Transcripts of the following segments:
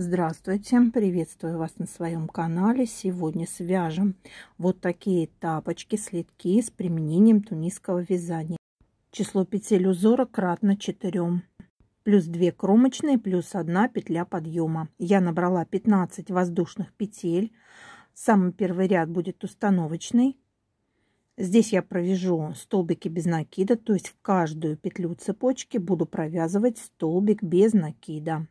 Здравствуйте! Приветствую вас на своем канале. Сегодня свяжем вот такие тапочки, следки с применением тунисского вязания. Число петель узора кратно 4. Плюс 2 кромочные, плюс 1 петля подъема. Я набрала 15 воздушных петель. Самый первый ряд будет установочный. Здесь я провяжу столбики без накида, то есть в каждую петлю цепочки буду провязывать столбик без накида.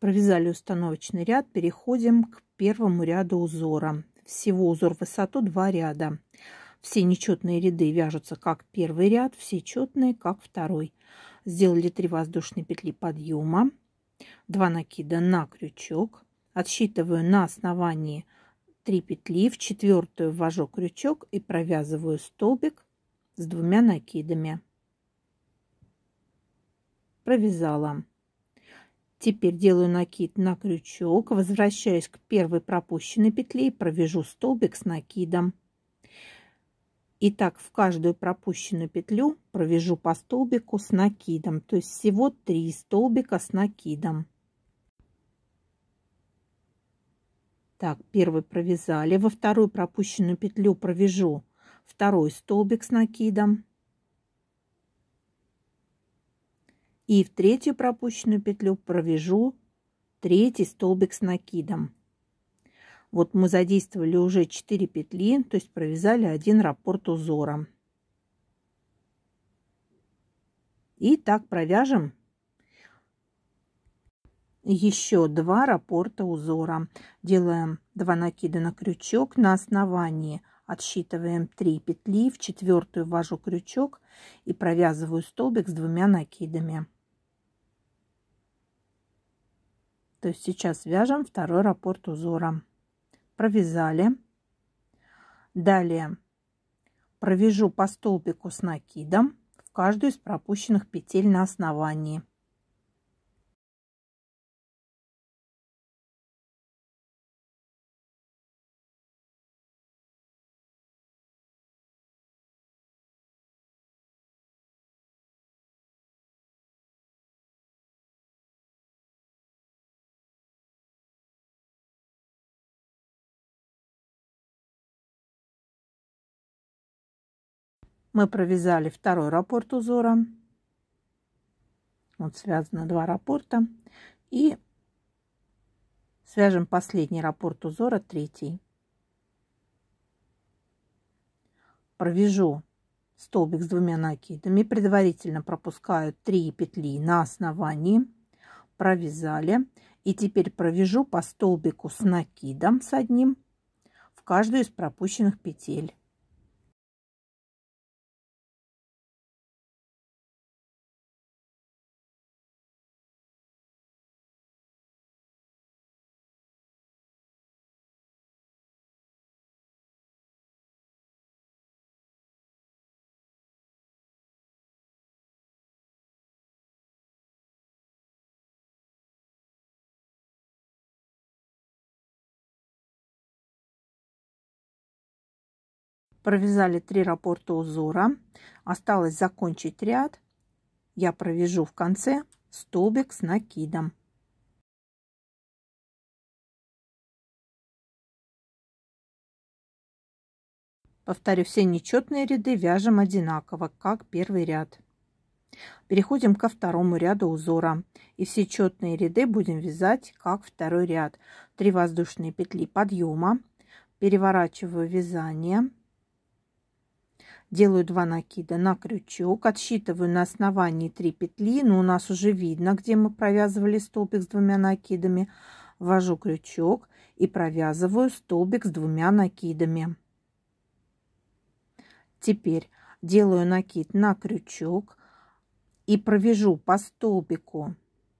Провязали установочный ряд, переходим к первому ряду узора. Всего узор высоту 2 ряда. Все нечетные ряды вяжутся как первый ряд, все четные как второй. Сделали 3 воздушные петли подъема, 2 накида на крючок. Отсчитываю на основании 3 петли, в четвертую ввожу крючок и провязываю столбик с двумя накидами. Провязала Теперь делаю накид на крючок, возвращаюсь к первой пропущенной петле и провяжу столбик с накидом. И так в каждую пропущенную петлю провяжу по столбику с накидом, то есть всего 3 столбика с накидом. Так, первый провязали, во вторую пропущенную петлю провяжу второй столбик с накидом, и в третью пропущенную петлю провяжу третий столбик с накидом. Вот мы задействовали уже 4 петли, то есть провязали один раппорт узора. И так провяжем еще два раппорта узора. Делаем 2 накида на крючок на основании отсчитываем 3 петли, в четвертую ввожу крючок и провязываю столбик с двумя накидами. То есть сейчас вяжем второй раппорт узора. Провязали. Далее провяжу по столбику с накидом в каждую из пропущенных петель на основании. Мы провязали второй раппорт узора. Вот связано два раппорта. И свяжем последний раппорт узора, третий. Провяжу столбик с двумя накидами, предварительно пропускаю 3 петли на основании, провязали. И теперь провяжу по столбику с накидом с одним в каждую из пропущенных петель. провязали три раппорта узора осталось закончить ряд я провяжу в конце столбик с накидом повторю все нечетные ряды вяжем одинаково как первый ряд переходим ко второму ряду узора и все четные ряды будем вязать как второй ряд 3 воздушные петли подъема переворачиваю вязание делаю два накида на крючок, отсчитываю на основании 3 петли, но ну, у нас уже видно, где мы провязывали столбик с двумя накидами, ввожу крючок и провязываю столбик с двумя накидами. Теперь делаю накид на крючок и провяжу по столбику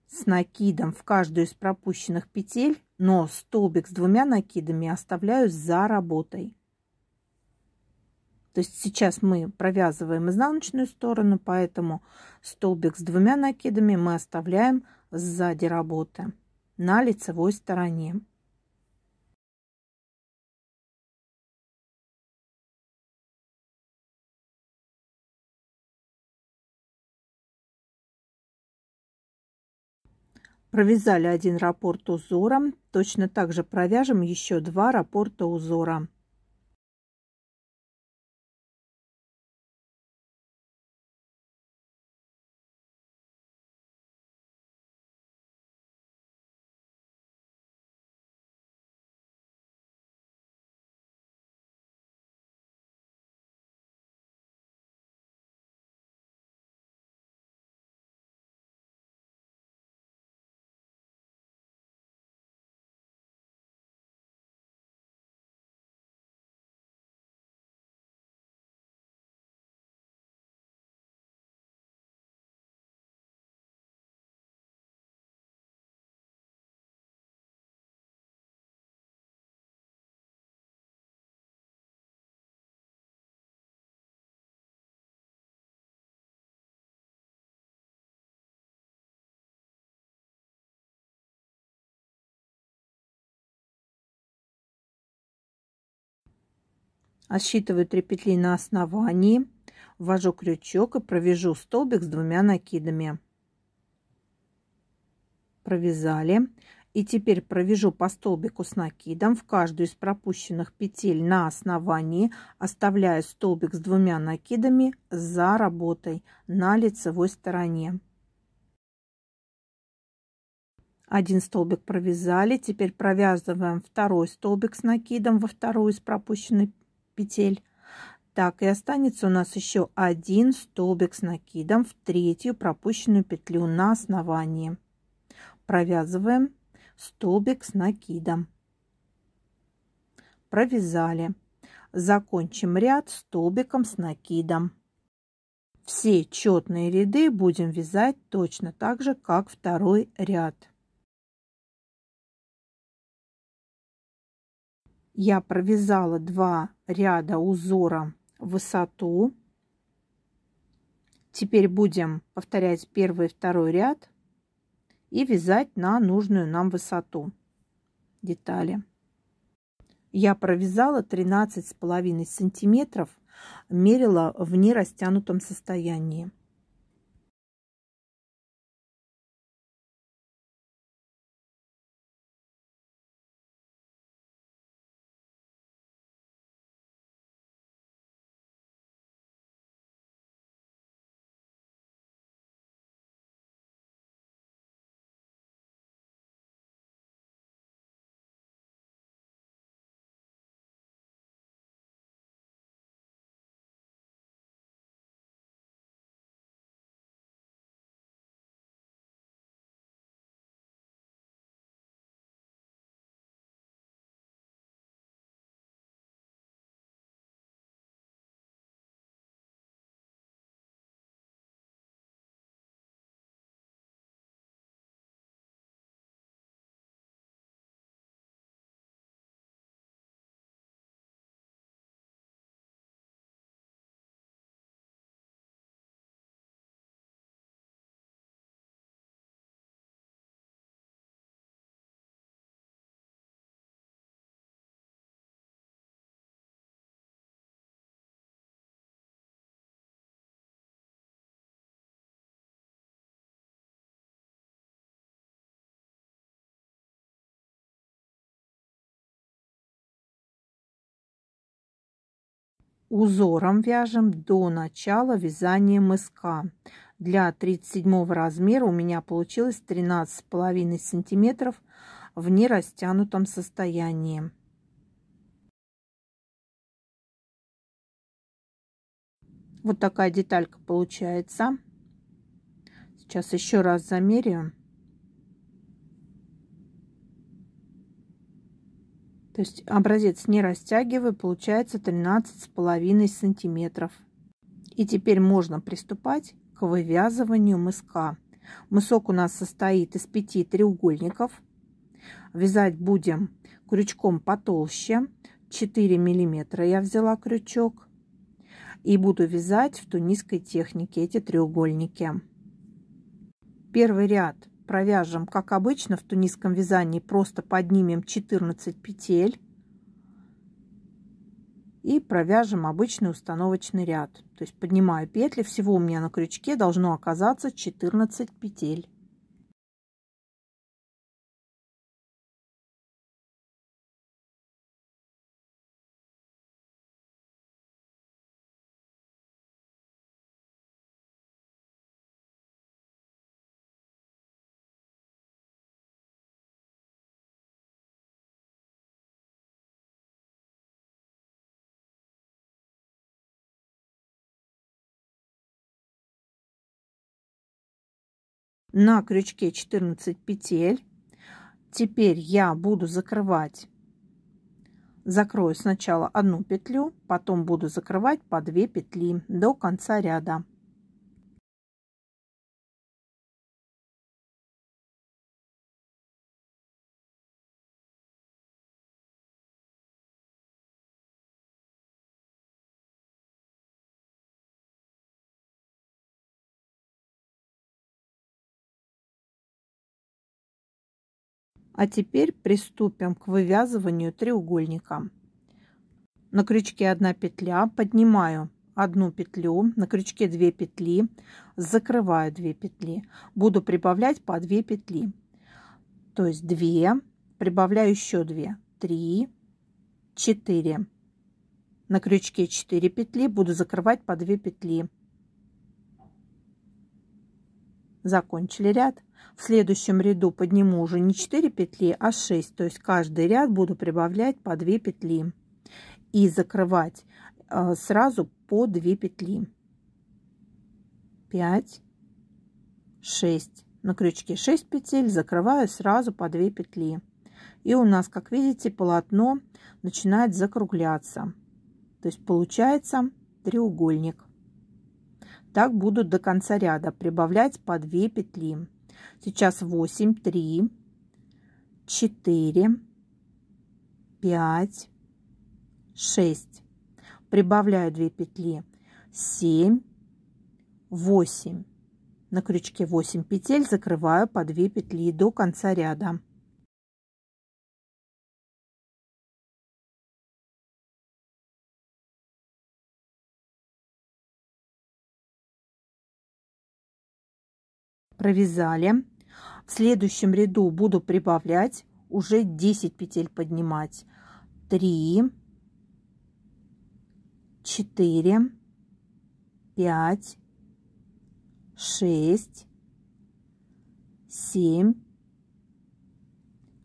с накидом в каждую из пропущенных петель, но столбик с двумя накидами оставляю за работой. То есть сейчас мы провязываем изнаночную сторону, поэтому столбик с двумя накидами мы оставляем сзади работы на лицевой стороне. Провязали один раппорт узора, точно так же провяжем еще два раппорта узора. Отсчитываю 3 петли на основании, ввожу крючок и провяжу столбик с двумя накидами. Провязали. И теперь провяжу по столбику с накидом в каждую из пропущенных петель на основании, оставляя столбик с двумя накидами за работой на лицевой стороне. Один столбик провязали, теперь провязываем второй столбик с накидом во вторую из пропущенной петель. Так и останется у нас еще один столбик с накидом в третью пропущенную петлю на основании. Провязываем столбик с накидом. Провязали. Закончим ряд столбиком с накидом. Все четные ряды будем вязать точно так же, как второй ряд. я провязала два ряда узора в высоту. Теперь будем повторять первый и второй ряд и вязать на нужную нам высоту детали. Я провязала 13,5 сантиметров, мерила в нерастянутом состоянии. узором вяжем до начала вязания мыска. Для 37 размера у меня получилось 13,5 сантиметров в нерастянутом состоянии. Вот такая деталька получается. Сейчас еще раз замеряю. То есть образец не растягивая, получается 13,5 сантиметров. И теперь можно приступать к вывязыванию мыска. Мысок у нас состоит из пяти треугольников. Вязать будем крючком потолще. 4 миллиметра я взяла крючок. И буду вязать в тунисской технике эти треугольники. Первый ряд провяжем, как обычно в тунисском вязании, просто поднимем 14 петель и провяжем обычный установочный ряд. То есть поднимаю петли, всего у меня на крючке должно оказаться 14 петель. на крючке 14 петель. Теперь я буду закрывать, закрою сначала одну петлю, потом буду закрывать по 2 петли до конца ряда. А теперь приступим к вывязыванию треугольника. На крючке одна петля, поднимаю одну петлю, на крючке 2 петли, закрываю 2 петли. Буду прибавлять по 2 петли. То есть 2, прибавляю еще 2, 3, 4. На крючке 4 петли, буду закрывать по 2 петли. Закончили ряд. В следующем ряду подниму уже не 4 петли, а 6. То есть каждый ряд буду прибавлять по 2 петли. И закрывать э, сразу по 2 петли. 5, 6. На крючке 6 петель закрываю сразу по 2 петли. И у нас, как видите, полотно начинает закругляться. То есть получается треугольник. Так буду до конца ряда прибавлять по 2 петли. Сейчас 8, 3, 4, 5, 6. Прибавляю 2 петли. 7, 8. На крючке 8 петель закрываю по 2 петли до конца ряда. провязали. В следующем ряду буду прибавлять, уже 10 петель поднимать. 3, 4, 5, 6, 7,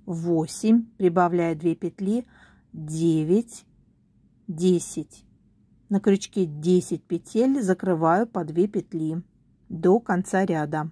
8, Прибавляя 2 петли, 9, 10. На крючке 10 петель закрываю по 2 петли до конца ряда.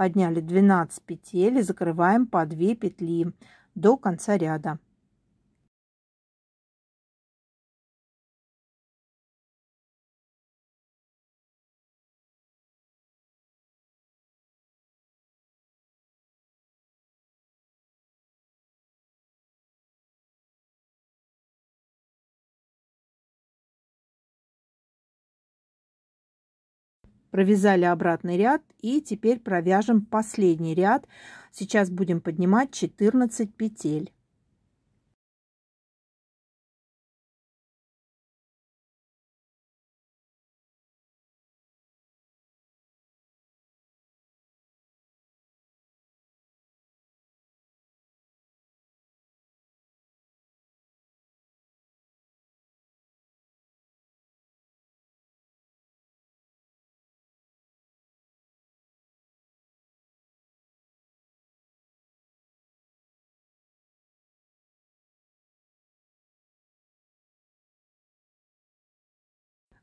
подняли 12 петель и закрываем по 2 петли до конца ряда. Провязали обратный ряд и теперь провяжем последний ряд. Сейчас будем поднимать 14 петель.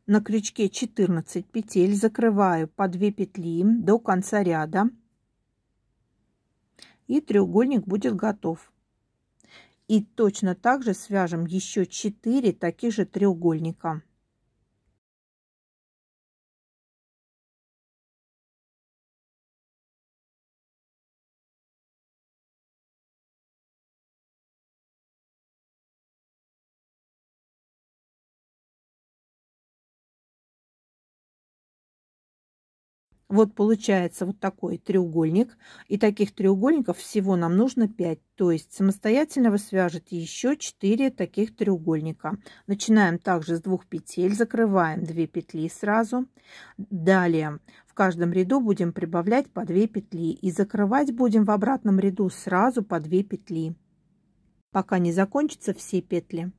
на крючке 14 петель, закрываю по 2 петли до конца ряда и треугольник будет готов. И точно так же свяжем еще 4 таких же треугольника. Вот получается вот такой треугольник. И таких треугольников всего нам нужно 5. То есть самостоятельно вы свяжете еще 4 таких треугольника. Начинаем также с двух петель. Закрываем 2 петли сразу. Далее в каждом ряду будем прибавлять по 2 петли. И закрывать будем в обратном ряду сразу по 2 петли. Пока не закончатся все петли.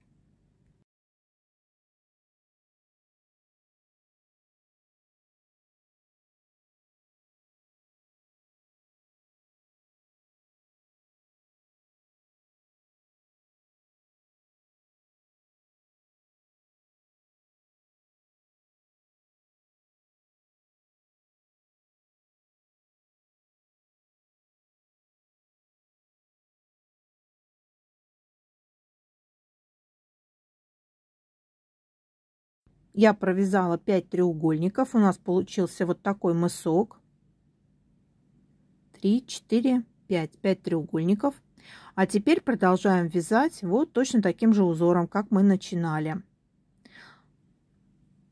я провязала 5 треугольников. У нас получился вот такой мысок. 3, 4, 5. 5 треугольников. А теперь продолжаем вязать вот точно таким же узором, как мы начинали.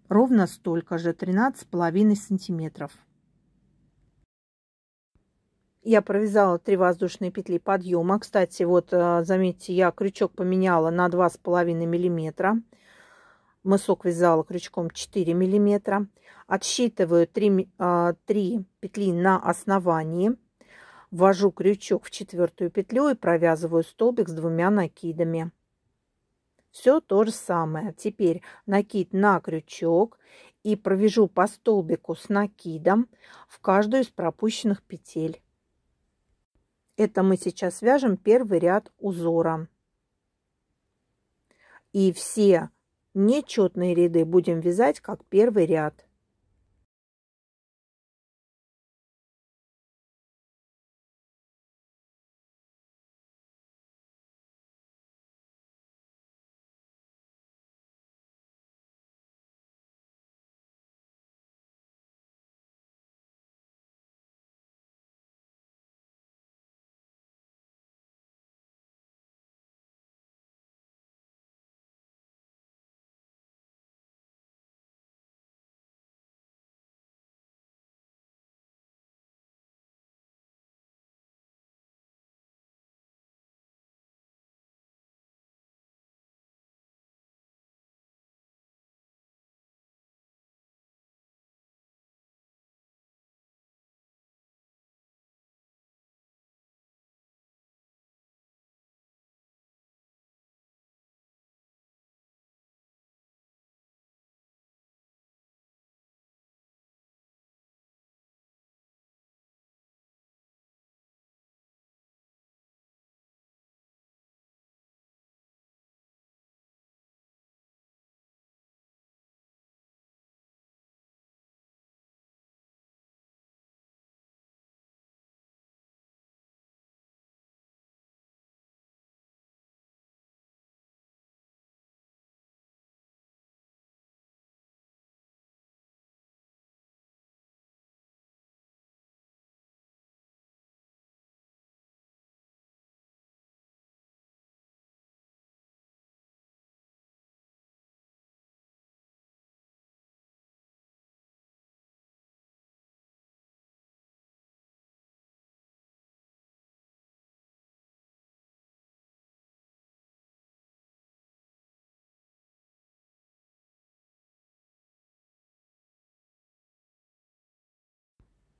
Ровно столько же, 13,5 сантиметров. Я провязала 3 воздушные петли подъема. Кстати, вот э, заметьте, я крючок поменяла на 2,5 миллиметра. миллиметра мысок вязала крючком 4 миллиметра. Отсчитываю 3, 3 а, петли на основании. Ввожу крючок в четвертую петлю и провязываю столбик с двумя накидами. Все то же самое. Теперь накид на крючок и провяжу по столбику с накидом в каждую из пропущенных петель. Это мы сейчас вяжем первый ряд узора. И все нечетные ряды будем вязать как первый ряд.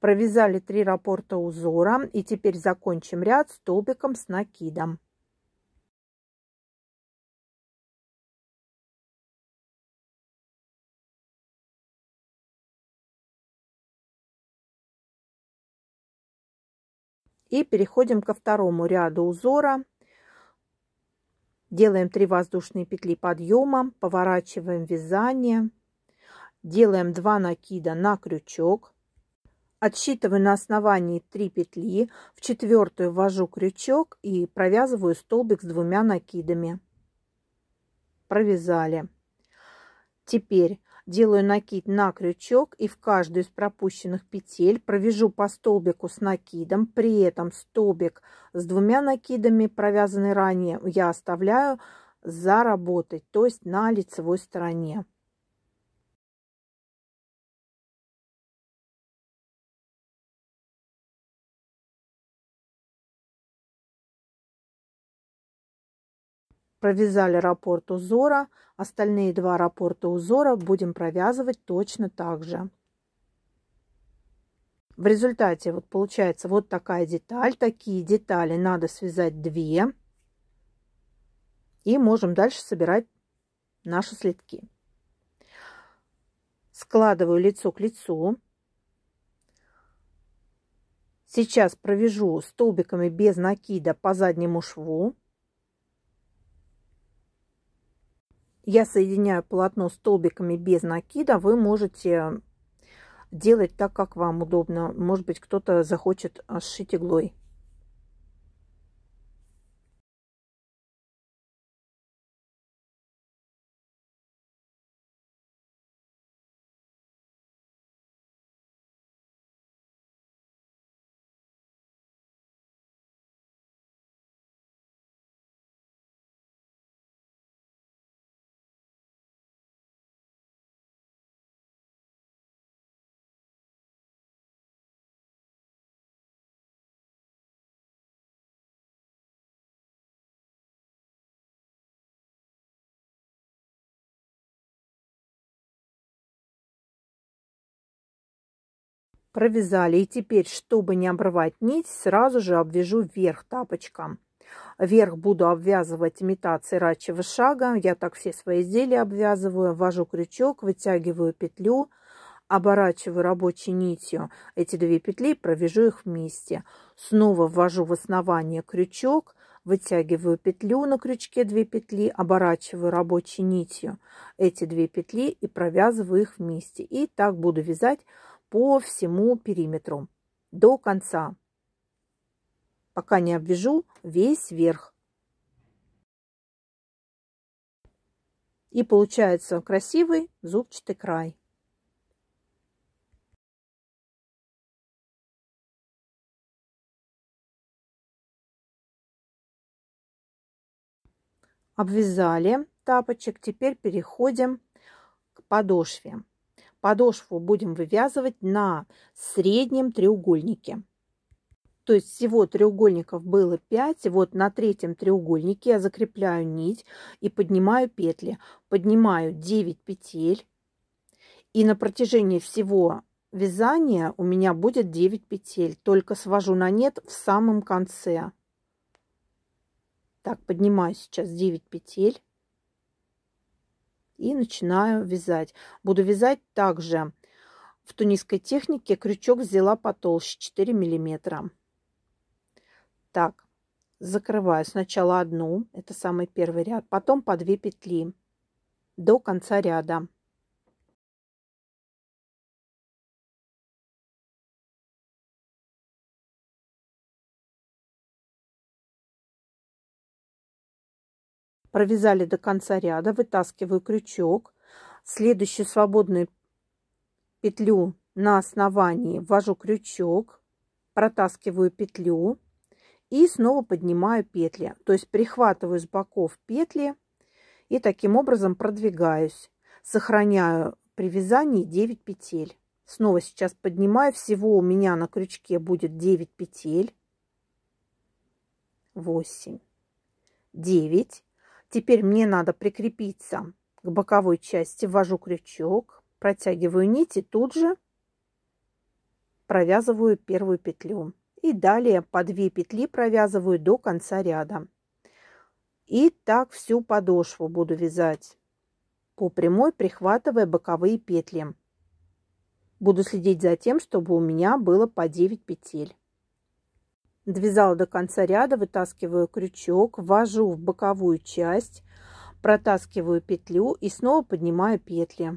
Провязали 3 раппорта узора и теперь закончим ряд столбиком с накидом. И переходим ко второму ряду узора. Делаем 3 воздушные петли подъема, поворачиваем вязание, делаем 2 накида на крючок, Отсчитываю на основании 3 петли, в четвертую ввожу крючок и провязываю столбик с двумя накидами. Провязали. Теперь делаю накид на крючок и в каждую из пропущенных петель провяжу по столбику с накидом. При этом столбик с двумя накидами, провязанный ранее, я оставляю заработать, то есть на лицевой стороне. провязали раппорт узора, остальные два раппорта узора будем провязывать точно так же. В результате вот получается вот такая деталь, такие детали надо связать две и можем дальше собирать наши следки. Складываю лицо к лицу. Сейчас провяжу столбиками без накида по заднему шву. Я соединяю полотно столбиками без накида. Вы можете делать так, как вам удобно. Может быть, кто-то захочет сшить иглой. провязали. И теперь, чтобы не обрывать нить, сразу же обвяжу вверх тапочком. Вверх буду обвязывать имитацией рачьего шага. Я так все свои изделия обвязываю. Ввожу крючок, вытягиваю петлю, оборачиваю рабочей нитью эти две петли, провяжу их вместе. Снова ввожу в основание крючок, вытягиваю петлю на крючке две петли, оборачиваю рабочей нитью эти две петли и провязываю их вместе. И так буду вязать по всему периметру до конца, пока не обвяжу весь верх. И получается красивый зубчатый край. Обвязали тапочек. Теперь переходим к подошве. Подошву будем вывязывать на среднем треугольнике. То есть всего треугольников было 5. Вот на третьем треугольнике я закрепляю нить и поднимаю петли. Поднимаю 9 петель. И на протяжении всего вязания у меня будет 9 петель. Только свожу на нет в самом конце. Так, поднимаю сейчас 9 петель и начинаю вязать. Буду вязать также в тунисской технике. Крючок взяла потолще 4 миллиметра. Так, закрываю сначала одну, это самый первый ряд, потом по 2 петли до конца ряда. провязали до конца ряда, вытаскиваю крючок, следующую свободную петлю на основании ввожу крючок, протаскиваю петлю и снова поднимаю петли. То есть прихватываю с боков петли и таким образом продвигаюсь. Сохраняю при вязании 9 петель. Снова сейчас поднимаю. Всего у меня на крючке будет 9 петель. 8, 9. Теперь мне надо прикрепиться к боковой части, ввожу крючок, протягиваю нить и тут же провязываю первую петлю. И далее по две петли провязываю до конца ряда. И так всю подошву буду вязать по прямой, прихватывая боковые петли. Буду следить за тем, чтобы у меня было по 9 петель. Довязала до конца ряда, вытаскиваю крючок, ввожу в боковую часть, протаскиваю петлю и снова поднимаю петли.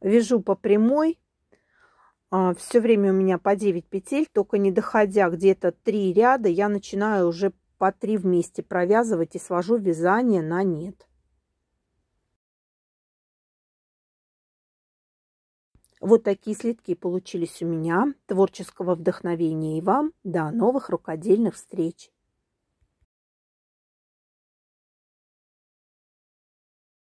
вяжу по прямой, а, все время у меня по 9 петель, только не доходя где-то 3 ряда, я начинаю уже по 3 вместе провязывать и свожу вязание на нет. Вот такие слитки получились у меня. Творческого вдохновения и вам. До новых рукодельных встреч!